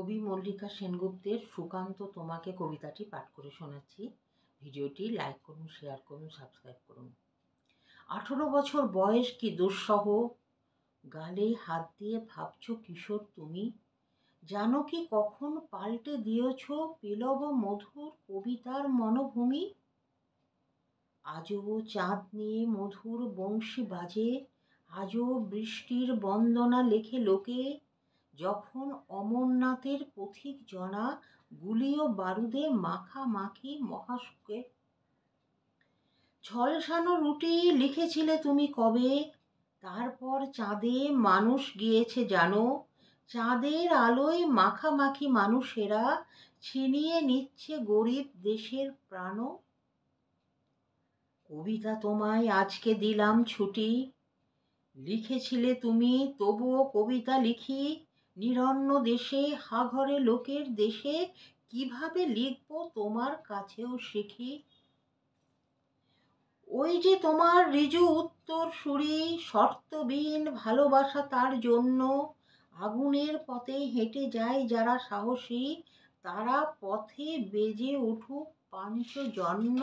কবি মল্লিকা সেনগুপ্তের সুকান্ত তোমাকে কবিতাটি পাঠ করে শোনাচ্ছি ভিডিওটি লাইক করুন শেয়ার করুন সাবস্ক্রাইব করুন আঠেরো বছর বয়স কি দুঃসহ গালে হাত দিয়ে ভাবছ কিশোর তুমি জানো কি কখন পাল্টে দিয়েছ পিলব মধুর কবিতার মনোভূমি আজও চাঁদ নিয়ে মধুর বংশী বাজে আজও বৃষ্টির বন্দনা লেখে লোকে যখন অমরনাথের পথিক জনা গুলিও বারুদে বারুদে মাখামাখি মহাশুকে ছলসানো রুটি লিখেছিলে তুমি কবে তারপর চাঁদে মানুষ গিয়েছে জানো চাঁদের আলোয় মাখামাখি মানুষেরা ছিনিয়ে নিচ্ছে গরিব দেশের প্রাণও কবিতা তোমায় আজকে দিলাম ছুটি লিখেছিলে তুমি তবুও কবিতা লিখি নিরন্ন দেশে হাঘরে লোকের দেশে কিভাবে লিখব তোমার কাছেও শিখি ওই যে তোমার ঋজু উত্তর সুরি শর্তবিহীন ভালোবাসা তার জন্য আগুনের পথে হেঁটে যায় যারা সাহসী তারা পথে বেজে উঠুক পাঞ্চজন্য